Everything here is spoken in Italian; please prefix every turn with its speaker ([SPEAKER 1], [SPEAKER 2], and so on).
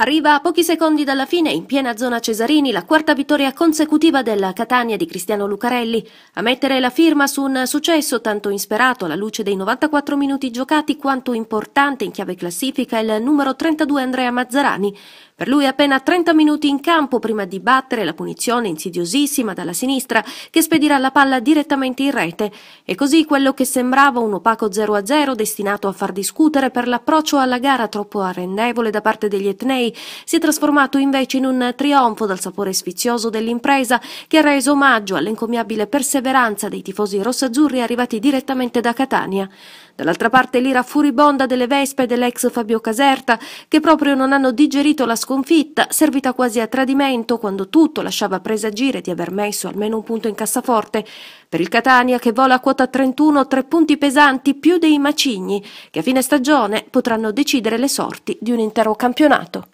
[SPEAKER 1] Arriva a pochi secondi dalla fine, in piena zona Cesarini, la quarta vittoria consecutiva della Catania di Cristiano Lucarelli, a mettere la firma su un successo tanto insperato alla luce dei 94 minuti giocati quanto importante in chiave classifica il numero 32 Andrea Mazzarani. Per lui appena 30 minuti in campo prima di battere la punizione insidiosissima dalla sinistra che spedirà la palla direttamente in rete. E così quello che sembrava un opaco 0-0 destinato a far discutere per l'approccio alla gara troppo arrendevole da parte degli etnei si è trasformato invece in un trionfo dal sapore sfizioso dell'impresa che ha reso omaggio all'encomiabile perseveranza dei tifosi rossazzurri arrivati direttamente da Catania. Dall'altra parte l'ira furibonda delle Vespe dell'ex Fabio Caserta, che proprio non hanno digerito la sconfitta, servita quasi a tradimento quando tutto lasciava presagire di aver messo almeno un punto in cassaforte. Per il Catania, che vola a quota 31, tre punti pesanti più dei macigni, che a fine stagione potranno decidere le sorti di un intero campionato.